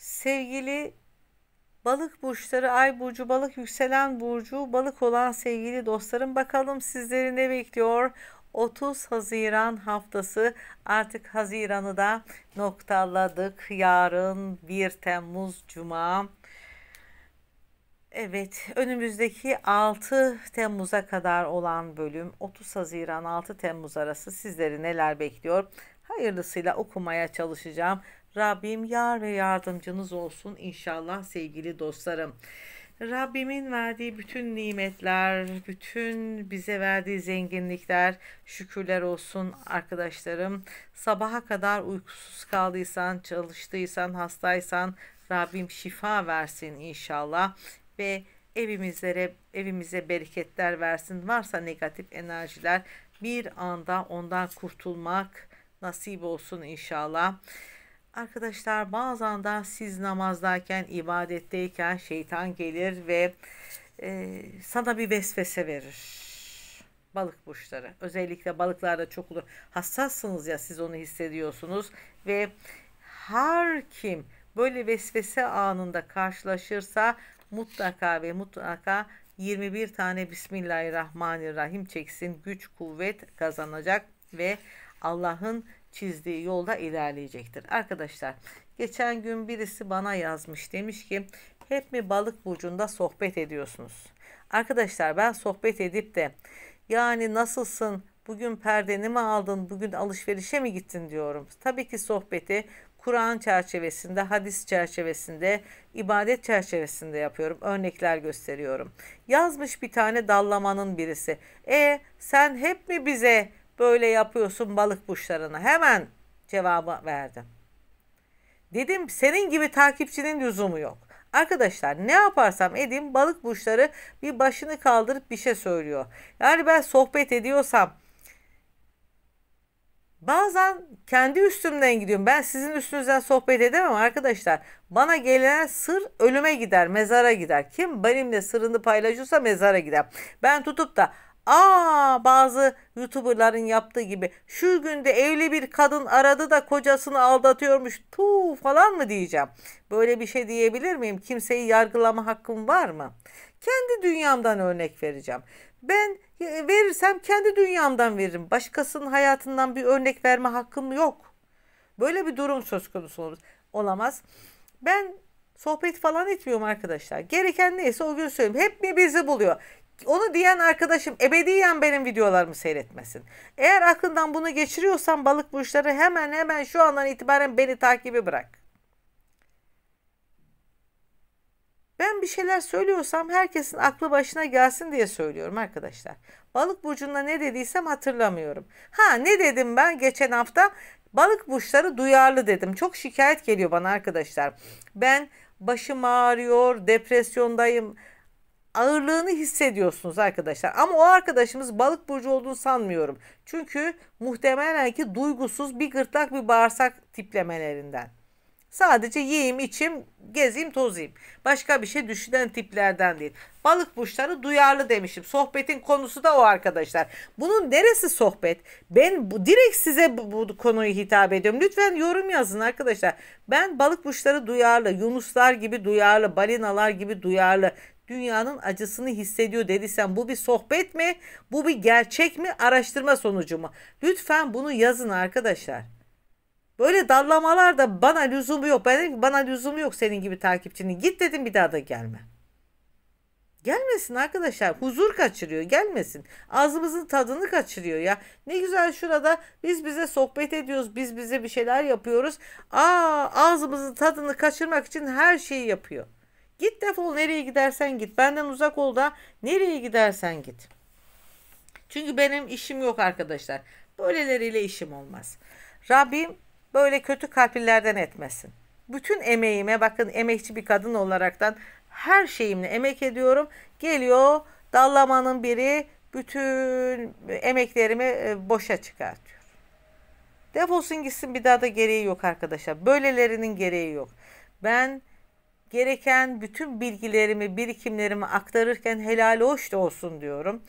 Sevgili balık burçları, ay burcu, balık yükselen burcu, balık olan sevgili dostlarım bakalım sizleri ne bekliyor? 30 Haziran haftası artık Haziran'ı da noktaladık. Yarın 1 Temmuz Cuma. Evet, önümüzdeki 6 Temmuz'a kadar olan bölüm 30 Haziran 6 Temmuz arası sizleri neler bekliyor? Hayırlısıyla okumaya çalışacağım. Rabbim yar ve yardımcınız olsun inşallah sevgili dostlarım. Rabbimin verdiği bütün nimetler, bütün bize verdiği zenginlikler şükürler olsun arkadaşlarım. Sabaha kadar uykusuz kaldıysan, çalıştıysan, hastaysan Rabbim şifa versin inşallah ve evimizlere evimize bereketler versin. Varsa negatif enerjiler bir anda ondan kurtulmak nasip olsun inşallah. Arkadaşlar bazen de siz namazdayken, ibadetteyken şeytan gelir ve e, sana bir vesvese verir. Balık burçları. Özellikle balıklarda çok olur. Hassassınız ya siz onu hissediyorsunuz ve her kim böyle vesvese anında karşılaşırsa mutlaka ve mutlaka 21 tane Bismillahirrahmanirrahim çeksin. Güç, kuvvet kazanacak ve Allah'ın çizdiği yolda ilerleyecektir. Arkadaşlar geçen gün birisi bana yazmış demiş ki hep mi balık burcunda sohbet ediyorsunuz? Arkadaşlar ben sohbet edip de yani nasılsın bugün perdeni mi aldın bugün alışverişe mi gittin diyorum. Tabii ki sohbeti Kur'an çerçevesinde, hadis çerçevesinde, ibadet çerçevesinde yapıyorum. Örnekler gösteriyorum. Yazmış bir tane dallamanın birisi. E sen hep mi bize böyle yapıyorsun balık burçlarına? Hemen cevabı verdim. Dedim senin gibi takipçinin lüzumu yok. Arkadaşlar ne yaparsam edeyim balık burçları bir başını kaldırıp bir şey söylüyor. Yani ben sohbet ediyorsam bazen kendi üstümden gidiyorum. Ben sizin üstünüzden sohbet edemem arkadaşlar. Bana gelen sır ölüme gider, mezara gider. Kim benimle sırrını paylaşırsa mezara gider. Ben tutup da Aa bazı YouTuber'ların yaptığı gibi şu günde evli bir kadın aradı da kocasını aldatıyormuş tu falan mı diyeceğim. Böyle bir şey diyebilir miyim? Kimseyi yargılama hakkım var mı? Kendi dünyamdan örnek vereceğim. Ben e, verirsem kendi dünyamdan veririm. Başkasının hayatından bir örnek verme hakkım yok. Böyle bir durum söz konusu olamaz. Ben sohbet falan etmiyorum arkadaşlar. Gereken neyse o gün söyleyeyim. Hep mi bizi buluyor? onu diyen arkadaşım ebediyen benim videolarımı seyretmesin. Eğer aklından bunu geçiriyorsan balık burçları hemen hemen şu andan itibaren beni takibi bırak. Ben bir şeyler söylüyorsam herkesin aklı başına gelsin diye söylüyorum arkadaşlar. Balık burcunda ne dediysem hatırlamıyorum. Ha ne dedim ben geçen hafta? Balık burçları duyarlı dedim. Çok şikayet geliyor bana arkadaşlar. Ben başım ağrıyor, depresyondayım, ağırlığını hissediyorsunuz arkadaşlar. Ama o arkadaşımız balık burcu olduğunu sanmıyorum. Çünkü muhtemelen ki duygusuz bir gırtlak bir bağırsak tiplemelerinden. Sadece yiyeyim, içeyim, gezeyim, tozayım. Başka bir şey düşünen tiplerden değil. Balık burçları duyarlı demişim. Sohbetin konusu da o arkadaşlar. Bunun neresi sohbet? Ben bu, direkt size bu, bu konuyu hitap ediyorum. Lütfen yorum yazın arkadaşlar. Ben balık burçları duyarlı, yunuslar gibi duyarlı, balinalar gibi duyarlı, dünyanın acısını hissediyor dediysen bu bir sohbet mi? Bu bir gerçek mi? Araştırma sonucu mu? Lütfen bunu yazın arkadaşlar. Böyle dallamalar da bana lüzumu yok. Ben dedim ki bana lüzumu yok senin gibi takipçinin. Git dedim bir daha da gelme. Gelmesin arkadaşlar. Huzur kaçırıyor. Gelmesin. Ağzımızın tadını kaçırıyor ya. Ne güzel şurada biz bize sohbet ediyoruz. Biz bize bir şeyler yapıyoruz. Aa ağzımızın tadını kaçırmak için her şeyi yapıyor. Git defol nereye gidersen git. Benden uzak ol da nereye gidersen git. Çünkü benim işim yok arkadaşlar. Böyleleriyle işim olmaz. Rabbim böyle kötü kalplilerden etmesin. Bütün emeğime bakın emekçi bir kadın olaraktan her şeyimle emek ediyorum. Geliyor dallamanın biri bütün emeklerimi e, boşa çıkartıyor. Defolsun gitsin bir daha da gereği yok arkadaşlar. Böylelerinin gereği yok. Ben gereken bütün bilgilerimi, birikimlerimi aktarırken helal hoş da olsun diyorum.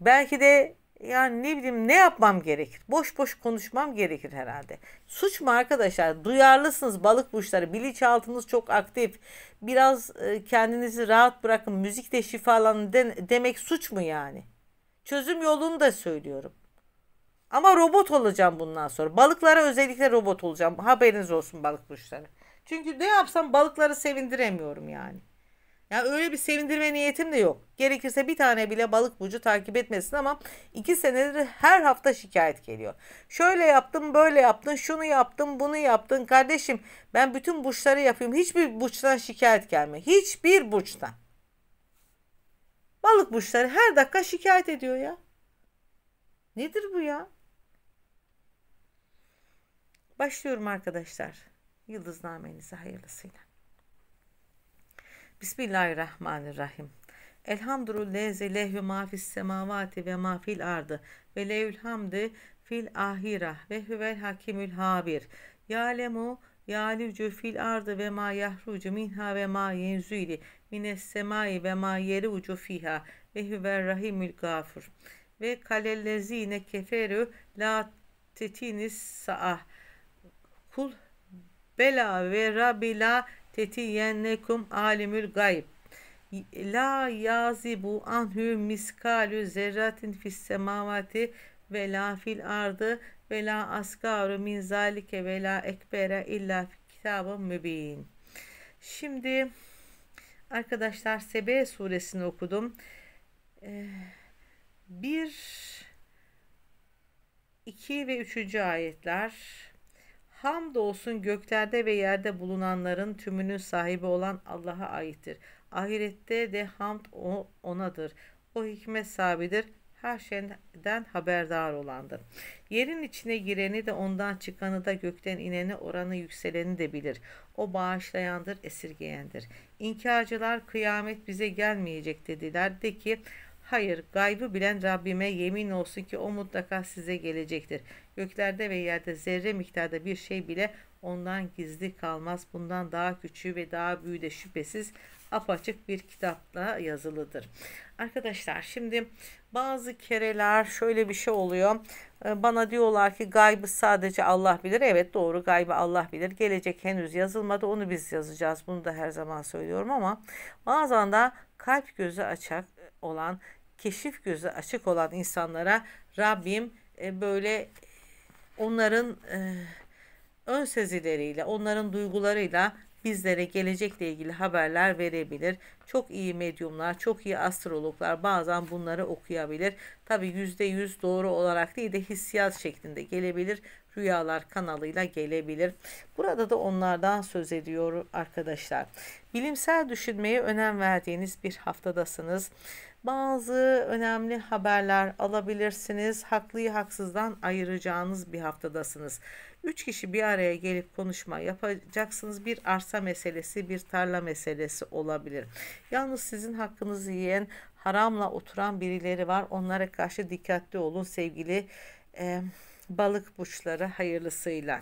Belki de yani ne bileyim ne yapmam gerekir? Boş boş konuşmam gerekir herhalde. Suç mu arkadaşlar? Duyarlısınız balık burçları. Bilinçaltınız çok aktif. Biraz e, kendinizi rahat bırakın. Müzik de şifalanın de, demek suç mu yani? Çözüm yolunu da söylüyorum. Ama robot olacağım bundan sonra. Balıklara özellikle robot olacağım. Haberiniz olsun balık burçları. Çünkü ne yapsam balıkları sevindiremiyorum yani. Ya yani öyle bir sevindirme niyetim de yok. Gerekirse bir tane bile balık burcu takip etmesin ama iki senedir her hafta şikayet geliyor. Şöyle yaptım, böyle yaptın, şunu yaptım, bunu yaptın kardeşim. Ben bütün burçları yapayım. Hiçbir burçtan şikayet gelmiyor. Hiçbir burçtan. Balık burçları her dakika şikayet ediyor ya. Nedir bu ya? Başlıyorum arkadaşlar yıldıznamenize hayırlısıyla. Bismillahirrahmanirrahim. Elhamdülillahi lehü ma semavati ve mafil ardı ve lehül fil ahira ve huvel hakimül habir. Yalemu yalücü fil ardı ve ma yahrucu minha ve ma yenzüli mines semai ve ma yeri ucu fiha ve huvel rahimül gafur. Ve kalellezine keferu la tetinis saah. Kul Bela ve Rabila tetiyennekum alimül gayb. La yazibu anhü miskalü zerratin fis semavati ve la fil ardı ve la askaru min zalike ve la ekbere illa kitabın mübin. Şimdi arkadaşlar Sebe suresini okudum. Ee, bir, iki ve üçüncü ayetler hamdolsun göklerde ve yerde bulunanların tümünün sahibi olan Allah'a aittir. Ahirette de hamd o, onadır. O hikmet sahibidir. Her şeyden haberdar olandır. Yerin içine gireni de ondan çıkanı da gökten ineni oranı yükseleni de bilir. O bağışlayandır, esirgeyendir. İnkarcılar kıyamet bize gelmeyecek dediler. De ki Hayır, gaybı bilen Rabbime yemin olsun ki o mutlaka size gelecektir. Göklerde ve yerde zerre miktarda bir şey bile ondan gizli kalmaz. Bundan daha küçüğü ve daha büyüğü de şüphesiz apaçık bir kitapla yazılıdır. Arkadaşlar şimdi bazı kereler şöyle bir şey oluyor. Ee, bana diyorlar ki gaybı sadece Allah bilir. Evet doğru gaybı Allah bilir. Gelecek henüz yazılmadı onu biz yazacağız. Bunu da her zaman söylüyorum ama bazen de kalp gözü açık olan keşif gözü açık olan insanlara Rabbim e, böyle onların e, ön sezileriyle, onların duygularıyla bizlere gelecekle ilgili haberler verebilir. Çok iyi medyumlar, çok iyi astrologlar bazen bunları okuyabilir. Tabi %100 doğru olarak değil de hissiyat şeklinde gelebilir. Rüyalar kanalıyla gelebilir. Burada da onlardan söz ediyor arkadaşlar. Bilimsel düşünmeye önem verdiğiniz bir haftadasınız bazı önemli haberler alabilirsiniz. Haklıyı haksızdan ayıracağınız bir haftadasınız. Üç kişi bir araya gelip konuşma yapacaksınız. Bir arsa meselesi, bir tarla meselesi olabilir. Yalnız sizin hakkınızı yiyen, haramla oturan birileri var. Onlara karşı dikkatli olun sevgili e, balık burçları hayırlısıyla.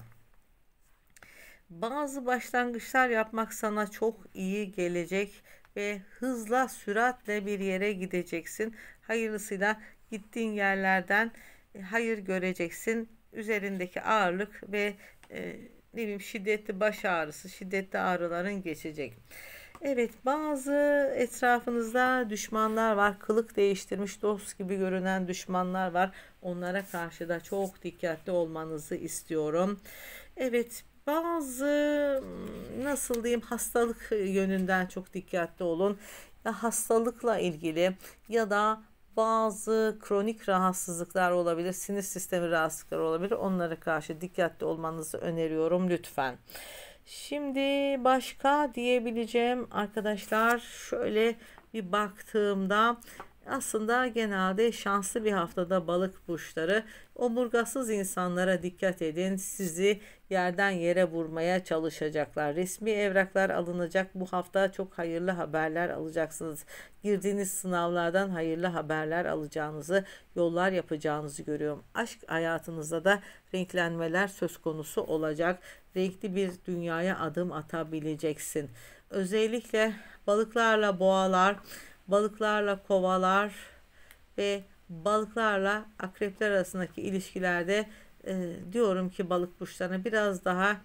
Bazı başlangıçlar yapmak sana çok iyi gelecek ve hızla süratle bir yere gideceksin. Hayırlısıyla gittiğin yerlerden e, hayır göreceksin. Üzerindeki ağırlık ve e, ne bileyim şiddetli baş ağrısı, şiddetli ağrıların geçecek. Evet bazı etrafınızda düşmanlar var. Kılık değiştirmiş dost gibi görünen düşmanlar var. Onlara karşı da çok dikkatli olmanızı istiyorum. Evet bazı hmm, nasıl diyeyim hastalık yönünden çok dikkatli olun. Ya hastalıkla ilgili ya da bazı kronik rahatsızlıklar olabilir, sinir sistemi rahatsızlıkları olabilir. Onlara karşı dikkatli olmanızı öneriyorum lütfen. Şimdi başka diyebileceğim arkadaşlar şöyle bir baktığımda aslında genelde şanslı bir haftada balık burçları omurgasız insanlara dikkat edin. Sizi yerden yere vurmaya çalışacaklar. Resmi evraklar alınacak. Bu hafta çok hayırlı haberler alacaksınız. Girdiğiniz sınavlardan hayırlı haberler alacağınızı, yollar yapacağınızı görüyorum. Aşk hayatınızda da renklenmeler söz konusu olacak. Renkli bir dünyaya adım atabileceksin. Özellikle balıklarla boğalar balıklarla kovalar ve balıklarla akrepler arasındaki ilişkilerde e, diyorum ki balık burçlarına biraz daha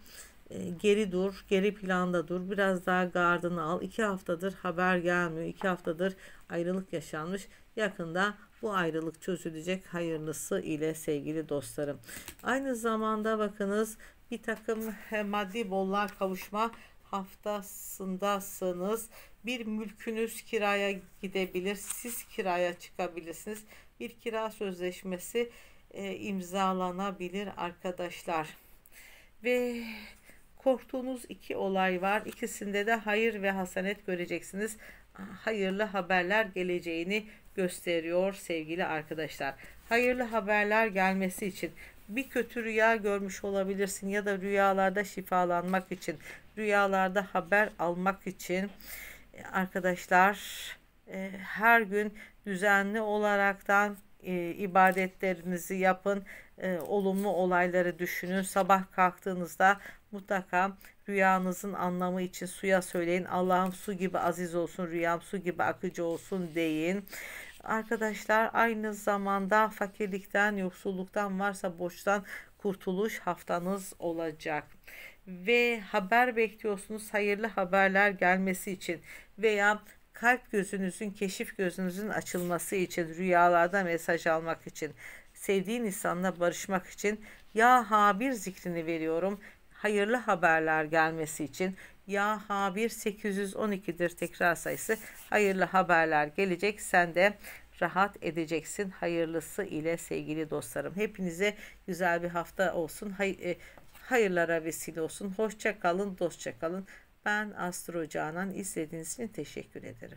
e, geri dur, geri planda dur, biraz daha gardını al. İki haftadır haber gelmiyor, iki haftadır ayrılık yaşanmış. Yakında bu ayrılık çözülecek hayırlısı ile sevgili dostlarım. Aynı zamanda bakınız bir takım maddi bollar kavuşma haftasındasınız. bir mülkünüz kiraya gidebilir. Siz kiraya çıkabilirsiniz. Bir kira sözleşmesi e, imzalanabilir arkadaşlar. Ve korktuğunuz iki olay var. İkisinde de hayır ve hasenet göreceksiniz. Hayırlı haberler geleceğini gösteriyor sevgili arkadaşlar. Hayırlı haberler gelmesi için bir kötü rüya görmüş olabilirsin ya da rüyalarda şifalanmak için, rüyalarda haber almak için arkadaşlar e, her gün düzenli olaraktan e, ibadetlerinizi yapın. E, olumlu olayları düşünün. Sabah kalktığınızda mutlaka rüyanızın anlamı için suya söyleyin. Allah'ım su gibi aziz olsun, rüyam su gibi akıcı olsun deyin. Arkadaşlar aynı zamanda fakirlikten, yoksulluktan varsa borçtan kurtuluş haftanız olacak ve haber bekliyorsunuz hayırlı haberler gelmesi için veya kalp gözünüzün, keşif gözünüzün açılması için, rüyalarda mesaj almak için, sevdiğin insanla barışmak için ya ha bir zikrini veriyorum hayırlı haberler gelmesi için ya Habir 812'dir tekrar sayısı. Hayırlı haberler gelecek. Sen de rahat edeceksin. Hayırlısı ile sevgili dostlarım. Hepinize güzel bir hafta olsun. Hay e, hayırlara vesile olsun. Hoşça kalın, dostça kalın. Ben Astro Canan izlediğiniz için teşekkür ederim.